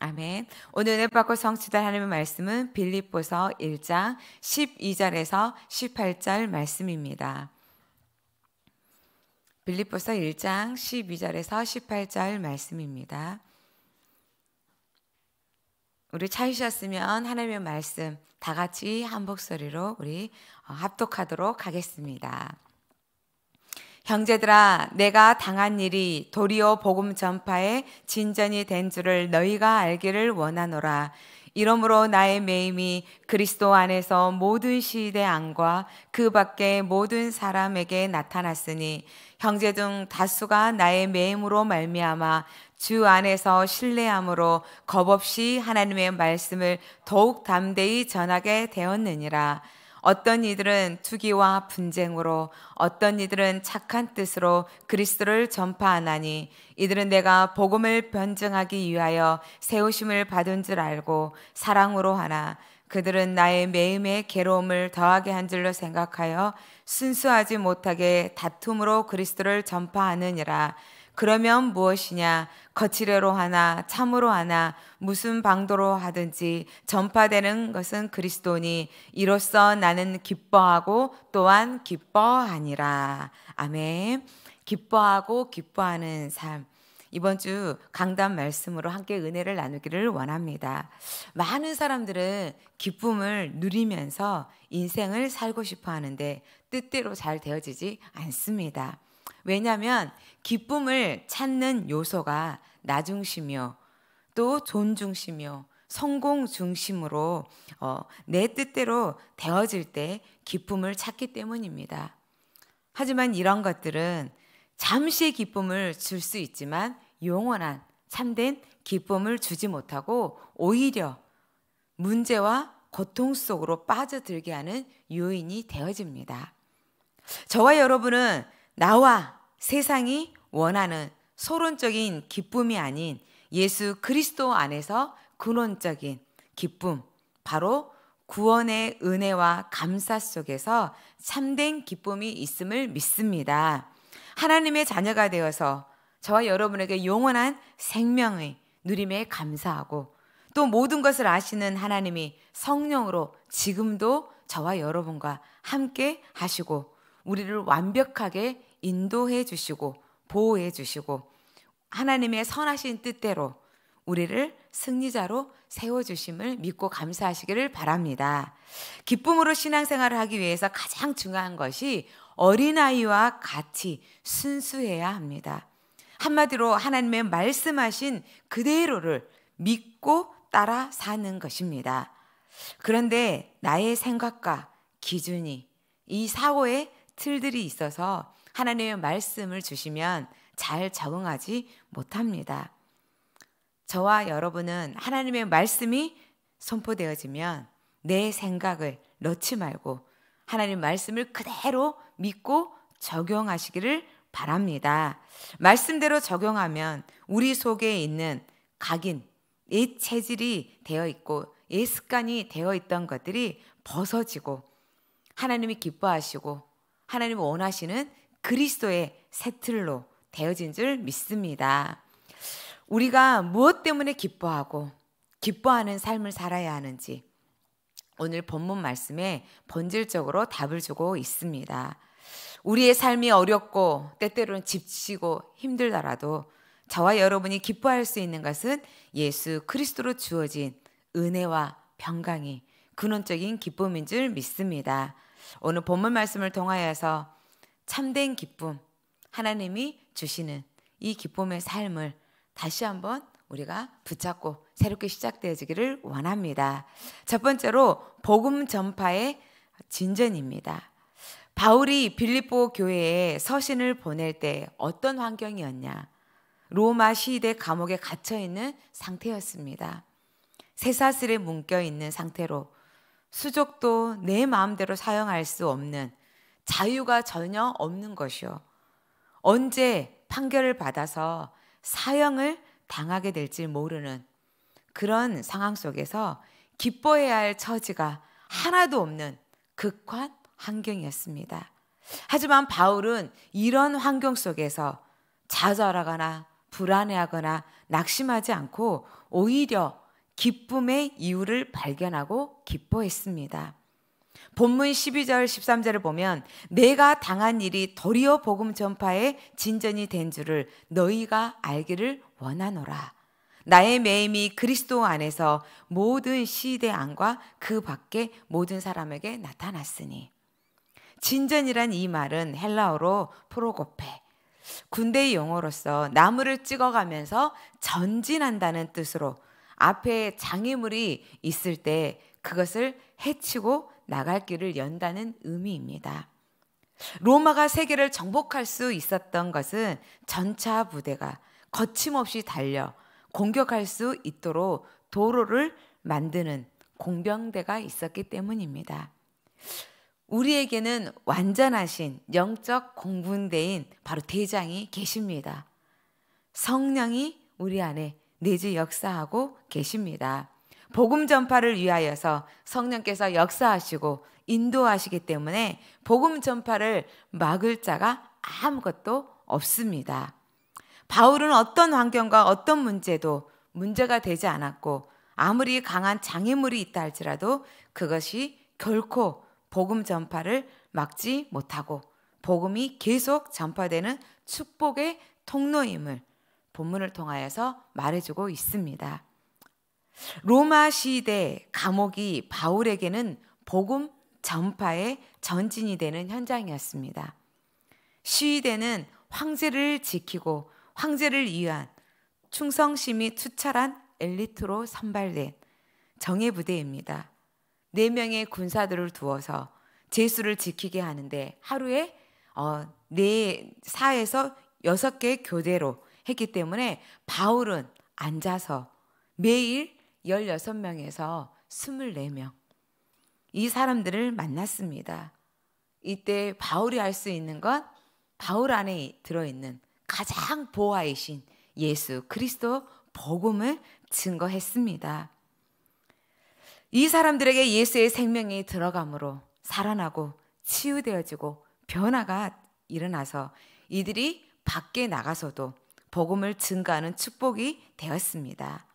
아멘. 오늘 은혜 받고 성취될 하나님의 말씀은 빌립보서 1장 12절에서 18절 말씀입니다. 빌립보서 1장 12절에서 18절 말씀입니다. 우리 차이셨으면 하나님의 말씀 다 같이 한 목소리로 우리 어, 합독하도록 하겠습니다. 형제들아, 내가 당한 일이 도리어 복음 전파에 진전이 된 줄을 너희가 알기를 원하노라. 이러므로 나의 매임이 그리스도 안에서 모든 시대 안과 그 밖의 모든 사람에게 나타났으니 형제 등 다수가 나의 매임으로 말미암아 주 안에서 신뢰함으로 겁없이 하나님의 말씀을 더욱 담대히 전하게 되었느니라. 어떤 이들은 투기와 분쟁으로 어떤 이들은 착한 뜻으로 그리스도를 전파하나니 이들은 내가 복음을 변증하기 위하여 세우심을 받은 줄 알고 사랑으로 하나 그들은 나의 매임에 괴로움을 더하게 한 줄로 생각하여 순수하지 못하게 다툼으로 그리스도를 전파하느니라 그러면 무엇이냐? 거칠애로 하나, 참으로 하나, 무슨 방도로 하든지 전파되는 것은 그리스도니 이로써 나는 기뻐하고 또한 기뻐하니라. 아멘. 기뻐하고 기뻐하는 삶. 이번 주 강단 말씀으로 함께 은혜를 나누기를 원합니다. 많은 사람들은 기쁨을 누리면서 인생을 살고 싶어 하는데 뜻대로 잘 되어지지 않습니다. 왜냐하면 기쁨을 찾는 요소가 나중심이요. 또 존중심이요. 성공 중심으로 어, 내 뜻대로 되어질 때 기쁨을 찾기 때문입니다. 하지만 이런 것들은 잠시의 기쁨을 줄 수 있지만 영원한 참된 기쁨을 주지 못하고 오히려 문제와 고통 속으로 빠져들게 하는 요인이 되어집니다. 저와 여러분은 나와 세상이 원하는 소론적인 기쁨이 아닌 예수 그리스도 안에서 근원적인 기쁨, 바로 구원의 은혜와 감사 속에서 참된 기쁨이 있음을 믿습니다. 하나님의 자녀가 되어서 저와 여러분에게 영원한 생명의 누림에 감사하고 또 모든 것을 아시는 하나님이 성령으로 지금도 저와 여러분과 함께 하시고 우리를 완벽하게 인도해 주시고 보호해 주시고 하나님의 선하신 뜻대로 우리를 승리자로 세워주심을 믿고 감사하시기를 바랍니다. 기쁨으로 신앙생활을 하기 위해서 가장 중요한 것이 어린아이와 같이 순수해야 합니다. 한마디로 하나님의 말씀하신 그대로를 믿고 따라 사는 것입니다. 그런데 나의 생각과 기준이 이 사고의 틀들이 있어서 하나님의 말씀을 주시면 잘 적응하지 못합니다. 저와 여러분은 하나님의 말씀이 선포되어지면 내 생각을 넣지 말고 하나님 말씀을 그대로 믿고 적용하시기를 바랍니다. 말씀대로 적용하면 우리 속에 있는 각인, 옛 체질이 되어 있고 옛 습관이 되어 있던 것들이 벗어지고 하나님이 기뻐하시고 하나님이 원하시는 그리스도의 새 틀로 되어진 줄 믿습니다. 우리가 무엇 때문에 기뻐하고 기뻐하는 삶을 살아야 하는지 오늘 본문 말씀에 본질적으로 답을 주고 있습니다. 우리의 삶이 어렵고 때때로는 집치고 힘들더라도 저와 여러분이 기뻐할 수 있는 것은 예수 그리스도로 주어진 은혜와 평강이 근원적인 기쁨인 줄 믿습니다. 오늘 본문 말씀을 통하여서 참된 기쁨, 하나님이 주시는 이 기쁨의 삶을 다시 한번 우리가 붙잡고 새롭게 시작되어지기를 원합니다. 첫 번째로 복음 전파의 진전입니다. 바울이 빌립보 교회에 서신을 보낼 때 어떤 환경이었냐? 로마 시대 감옥에 갇혀 있는 상태였습니다. 새사슬에 묶여 있는 상태로 수족도 내 마음대로 사용할 수 없는 자유가 전혀 없는 것이요. 언제 판결을 받아서 사형을 당하게 될지 모르는 그런 상황 속에서 기뻐해야 할 처지가 하나도 없는 극한 환경이었습니다. 하지만 바울은 이런 환경 속에서 좌절하거나 불안해하거나 낙심하지 않고 오히려 기쁨의 이유를 발견하고 기뻐했습니다. 본문 12절 13절을 보면 내가 당한 일이 도리어 복음 전파에 진전이 된 줄을 너희가 알기를 원하노라. 나의 매임이 그리스도 안에서 모든 시대 안과 그 밖에 모든 사람에게 나타났으니. 진전이란 이 말은 헬라어로 프로고페. 군대의 용어로서 나무를 찍어가면서 전진한다는 뜻으로 앞에 장애물이 있을 때 그것을 해치고 나갈 길을 연다는 의미입니다. 로마가 세계를 정복할 수 있었던 것은 전차 부대가 거침없이 달려 공격할 수 있도록 도로를 만드는 공병대가 있었기 때문입니다. 우리에게는 완전하신 영적 공분대인 바로 대장이 계십니다. 성령이 우리 안에 내지 역사하고 계십니다. 복음 전파를 위하여서 성령께서 역사하시고 인도하시기 때문에 복음 전파를 막을 자가 아무것도 없습니다. 바울은 어떤 환경과 어떤 문제도 문제가 되지 않았고 아무리 강한 장애물이 있다 할지라도 그것이 결코 복음 전파를 막지 못하고 복음이 계속 전파되는 축복의 통로임을 본문을 통하여서 말해주고 있습니다. 로마 시대 감옥이 바울에게는 복음 전파의 전진이 되는 현장이었습니다. 시위대는 황제를 지키고 황제를 위한 충성심이 투철한 엘리트로 선발된 정예 부대입니다. 네 명의 군사들을 두어서 제수를 지키게 하는데 하루에 어, 네 사에서 여섯 개 교대로 했기 때문에 바울은 앉아서 매일 16명에서 24명. 이 사람들을 만났습니다. 이때 바울이 할 수 있는 건 바울 안에 들어있는 가장 보아이신 예수 그리스도 복음을 증거했습니다. 이 사람들에게 예수의 생명이 들어감으로 살아나고 치유되어지고 변화가 일어나서 이들이 밖에 나가서도 복음을 증가하는 축복이 되었습니다.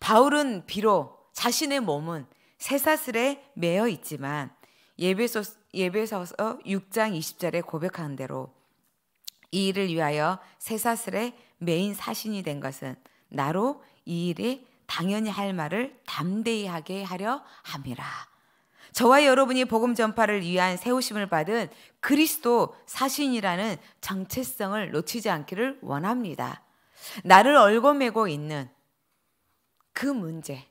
바울은 비록 자신의 몸은 새사슬에 매여 있지만 예배소, 예배서서 6장 20절에 고백한 대로 이 일을 위하여 새사슬에 매인 사신이 된 것은 나로 이 일이 당연히 할 말을 담대히 하게 하려 함이라. 저와 여러분이 복음 전파를 위한 세우심을 받은 그리스도 사신이라는 정체성을 놓치지 않기를 원합니다. 나를 얼고매고 있는 그 문제,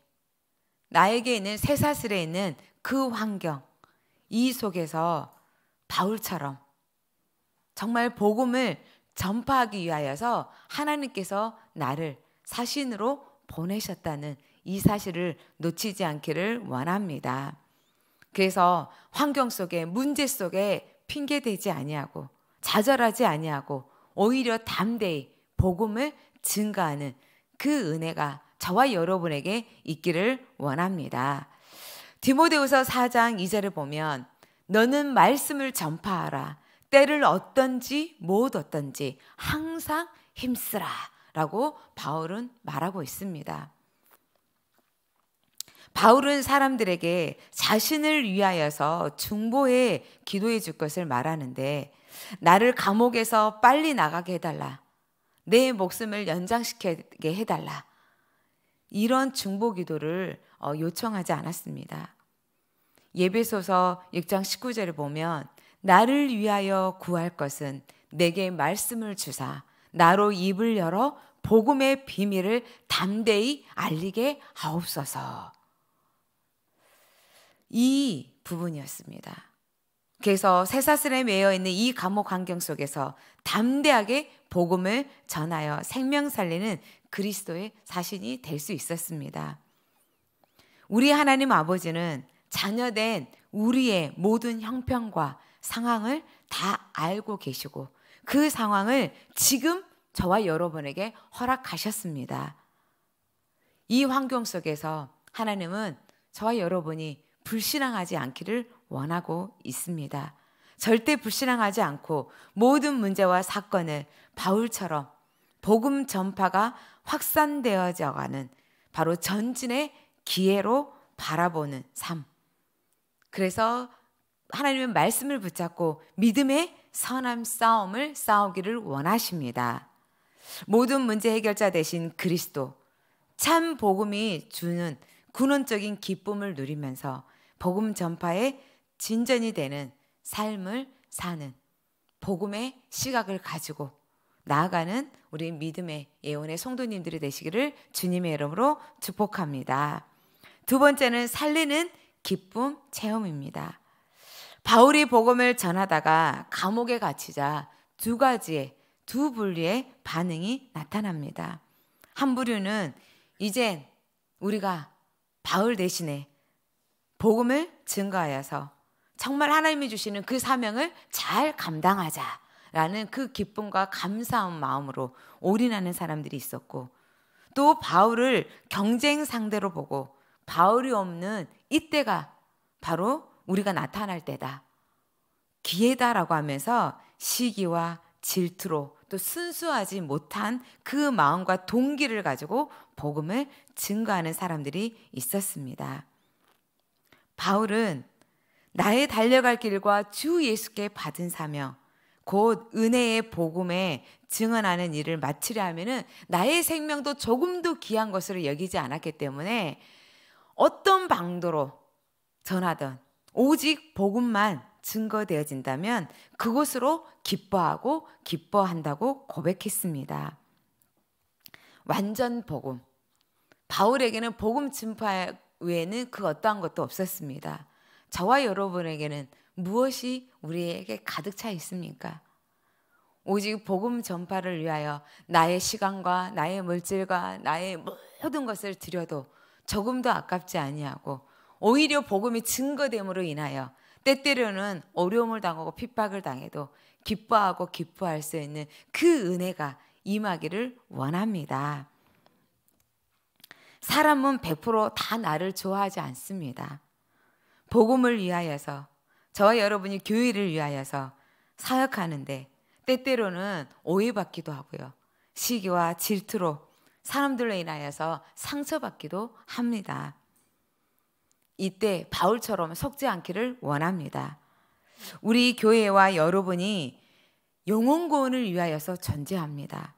나에게 있는 새사슬에 있는 그 환경, 이 속에서 바울처럼 정말 복음을 전파하기 위하여서 하나님께서 나를 사신으로 보내셨다는 이 사실을 놓치지 않기를 원합니다. 그래서 환경 속에 문제 속에 핑계대지 아니하고 좌절하지 아니하고 오히려 담대히 복음을 증가하는 그 은혜가 저와 여러분에게 있기를 원합니다. 디모데후서 4장 2절을 보면 너는 말씀을 전파하라. 때를 어떤지 못 어떤지 항상 힘쓰라. 라고 바울은 말하고 있습니다. 바울은 사람들에게 자신을 위하여서 중보해 기도해 줄 것을 말하는데 나를 감옥에서 빨리 나가게 해달라. 내 목숨을 연장시키게 해달라. 이런 중보 기도를 어, 요청하지 않았습니다. 예배소서 6장 19절을 보면 나를 위하여 구할 것은 내게 말씀을 주사 나로 입을 열어 복음의 비밀을 담대히 알리게 하옵소서. 이 부분이었습니다. 그래서 새사슬에 매여 있는 이 감옥 환경 속에서 담대하게 복음을 전하여 생명 살리는 그리스도의 자신이 될 수 있었습니다. 우리 하나님 아버지는 자녀된 우리의 모든 형편과 상황을 다 알고 계시고 그 상황을 지금 저와 여러분에게 허락하셨습니다. 이 환경 속에서 하나님은 저와 여러분이 불신앙하지 않기를 원하고 있습니다. 절대 불신앙하지 않고 모든 문제와 사건을 바울처럼 복음 전파가 확산되어져 가는 바로 전진의 기회로 바라보는 삶. 그래서 하나님의 말씀을 붙잡고 믿음의 선함 싸움을 싸우기를 원하십니다. 모든 문제 해결자 대신 그리스도, 참 복음이 주는 군원적인 기쁨을 누리면서 복음 전파에 진전이 되는 삶을 사는 복음의 시각을 가지고 나아가는 우리 믿음의 예언의 성도님들이 되시기를 주님의 이름으로 축복합니다. 두 번째는 살리는 기쁨 체험입니다. 바울이 복음을 전하다가 감옥에 갇히자 두 가지의 두 분류의 반응이 나타납니다. 한 부류는 이젠 우리가 바울 대신에 복음을 증거하여서 정말 하나님이 주시는 그 사명을 잘 감당하자. 라는 그 기쁨과 감사한 마음으로 올인하는 사람들이 있었고 또 바울을 경쟁 상대로 보고 바울이 없는 이때가 바로 우리가 나타날 때다. 기회다라고 하면서 시기와 질투로 또 순수하지 못한 그 마음과 동기를 가지고 복음을 증거하는 사람들이 있었습니다. 바울은 나의 달려갈 길과 주 예수께 받은 사명, 곧 은혜의 복음에 증언하는 일을 마치려 하면은 나의 생명도 조금도 귀한 것으로 여기지 않았기 때문에 어떤 방도로 전하던 오직 복음만 증거되어진다면 그곳으로 기뻐하고 기뻐한다고 고백했습니다. 완전 복음. 바울에게는 복음 증파 외에는 그 어떠한 것도 없었습니다. 저와 여러분에게는 무엇이 우리에게 가득 차 있습니까? 오직 복음 전파를 위하여 나의 시간과 나의 물질과 나의 모든 것을 들여도 조금도 아깝지 아니하고 오히려 복음이 증거됨으로 인하여 때때로는 어려움을 당하고 핍박을 당해도 기뻐하고 기뻐할 수 있는 그 은혜가 임하기를 원합니다. 사람은 100%다 나를 좋아하지 않습니다. 복음을 위하여서 저와 여러분이 교회를 위하여서 사역하는데 때때로는 오해받기도 하고요. 시기와 질투로 사람들로 인하여서 상처받기도 합니다. 이때 바울처럼 속지 않기를 원합니다. 우리 교회와 여러분이 영혼 구원을 위하여서 존재합니다.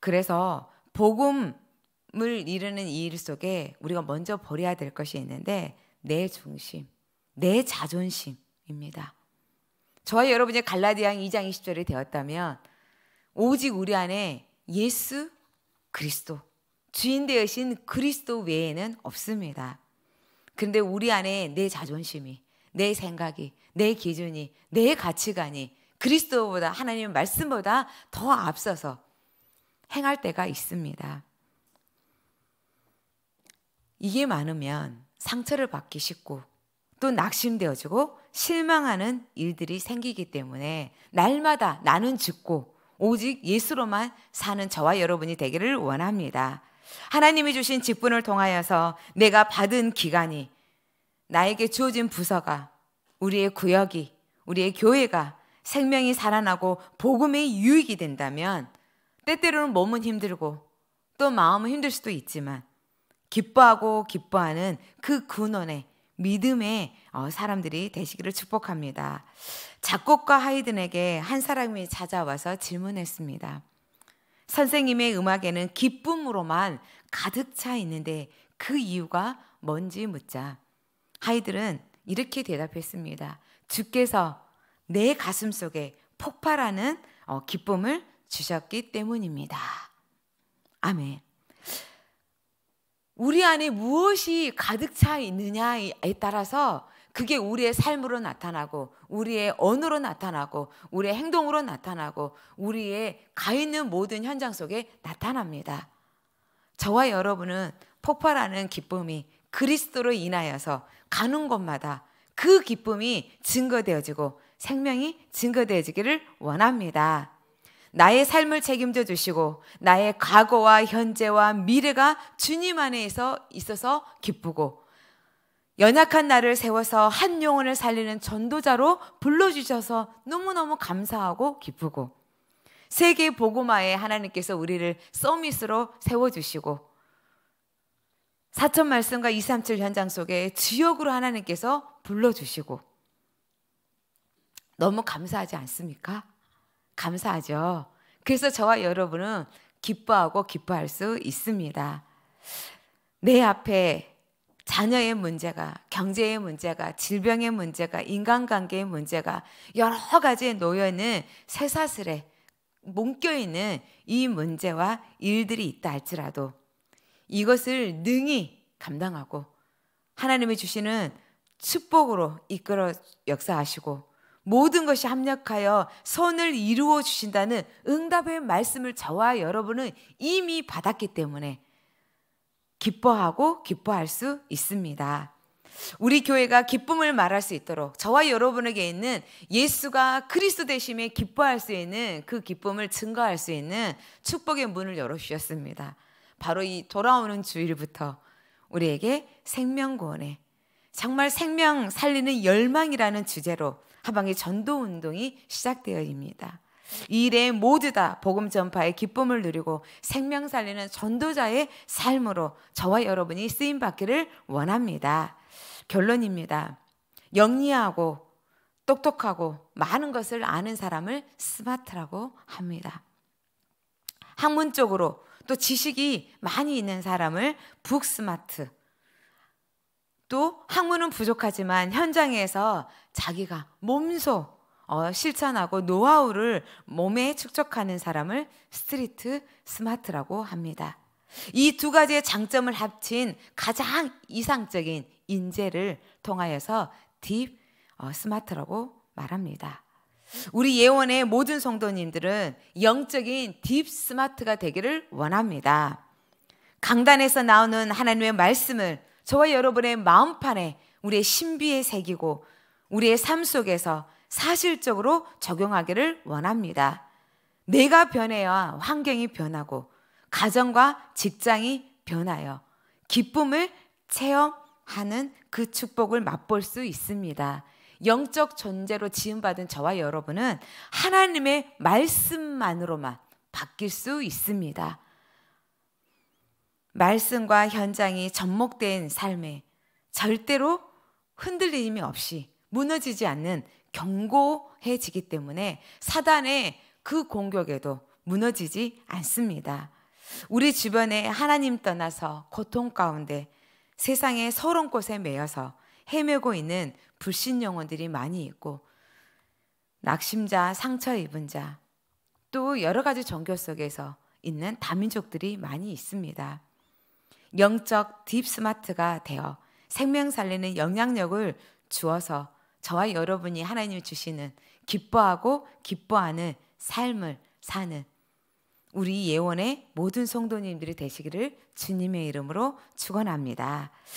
그래서 복음을 이루는 이 일 속에 우리가 먼저 버려야 될 것이 있는데 내 중심, 내 자존심입니다. 저와 여러분이 갈라디아 2장 20절이 되었다면 오직 우리 안에 예수 그리스도 주인 되신 그리스도 외에는 없습니다. 그런데 우리 안에 내 자존심이 내 생각이 내 기준이 내 가치관이 그리스도보다 하나님 말씀보다 더 앞서서 행할 때가 있습니다. 이게 많으면 상처를 받기 쉽고 또 낙심되어지고 실망하는 일들이 생기기 때문에 날마다 나는 죽고 오직 예수로만 사는 저와 여러분이 되기를 원합니다. 하나님이 주신 직분을 통하여서 내가 받은 기간이 나에게 주어진 부서가 우리의 구역이 우리의 교회가 생명이 살아나고 복음의 유익이 된다면 때때로는 몸은 힘들고 또 마음은 힘들 수도 있지만 기뻐하고 기뻐하는 그 근원에 믿음의 어, 사람들이 되시기를 축복합니다. 작곡가 하이든에게 한 사람이 찾아와서 질문했습니다. 선생님의 음악에는 기쁨으로만 가득 차 있는데 그 이유가 뭔지 묻자. 하이들은 이렇게 대답했습니다. 주께서 내 가슴 속에 폭발하는 어, 기쁨을 주셨기 때문입니다. 아멘. 우리 안에 무엇이 가득 차 있느냐에 따라서 그게 우리의 삶으로 나타나고 우리의 언어로 나타나고 우리의 행동으로 나타나고 우리의 가 있는 모든 현장 속에 나타납니다. 저와 여러분은 폭발하는 기쁨이 그리스도로 인하여서 가는 곳마다 그 기쁨이 증거되어지고 생명이 증거되어지기를 원합니다. 나의 삶을 책임져 주시고 나의 과거와 현재와 미래가 주님 안에서 있어서 기쁘고 연약한 나를 세워서 한 영혼을 살리는 전도자로 불러주셔서 너무너무 감사하고 기쁘고 세계 보고마에 하나님께서 우리를 서밋으로 세워주시고 사천 말씀과 237 현장 속에 지역으로 하나님께서 불러주시고 너무 감사하지 않습니까? 감사하죠. 그래서 저와 여러분은 기뻐하고 기뻐할 수 있습니다. 내 앞에 자녀의 문제가, 경제의 문제가, 질병의 문제가, 인간관계의 문제가 여러 가지에 놓여있는 새사슬에 뭉껴있는 이 문제와 일들이 있다 할지라도 이것을 능히 감당하고 하나님이 주시는 축복으로 이끌어 역사하시고 모든 것이 합력하여 선을 이루어 주신다는 응답의 말씀을 저와 여러분은 이미 받았기 때문에 기뻐하고 기뻐할 수 있습니다. 우리 교회가 기쁨을 말할 수 있도록 저와 여러분에게 있는 예수가 그리스도 되심에 기뻐할 수 있는 그 기쁨을 증거할 수 있는 축복의 문을 열어주셨습니다. 바로 이 돌아오는 주일부터 우리에게 생명구원에 정말 생명 살리는 열망이라는 주제로 하방의 전도 운동이 시작되어집니다. 이 일에 모두 다 복음 전파의 기쁨을 누리고 생명 살리는 전도자의 삶으로 저와 여러분이 쓰임 받기를 원합니다. 결론입니다. 영리하고 똑똑하고 많은 것을 아는 사람을 스마트라고 합니다. 학문적으로 또 지식이 많이 있는 사람을 북스마트, 또 학문은 부족하지만 현장에서 자기가 몸소 어, 실천하고 노하우를 몸에 축적하는 사람을 스트리트 스마트라고 합니다. 이 두 가지의 장점을 합친 가장 이상적인 인재를 통하여서 딥 어, 스마트라고 말합니다. 우리 예원의 모든 성도님들은 영적인 딥 스마트가 되기를 원합니다. 강단에서 나오는 하나님의 말씀을 저와 여러분의 마음판에 우리의 신비에 새기고 우리의 삶 속에서 사실적으로 적용하기를 원합니다. 내가 변해야 환경이 변하고 가정과 직장이 변하여 기쁨을 체험하는 그 축복을 맛볼 수 있습니다. 영적 존재로 지음받은 저와 여러분은 하나님의 말씀만으로만 바뀔 수 있습니다. 말씀과 현장이 접목된 삶에 절대로 흔들림이 없이 무너지지 않는 경고해지기 때문에 사단의 그 공격에도 무너지지 않습니다. 우리 주변에 하나님 떠나서 고통 가운데 세상의 서론 곳에 매여서 헤매고 있는 불신 영혼들이 많이 있고 낙심자, 상처 입은 자, 또 여러 가지 종교 속에서 있는 다민족들이 많이 있습니다. 영적 딥스마트가 되어 생명 살리는 영향력을 주어서 저와 여러분이 하나님이 주시는 기뻐하고 기뻐하는 삶을 사는 우리 예원의 모든 성도님들이 되시기를 주님의 이름으로 축원합니다.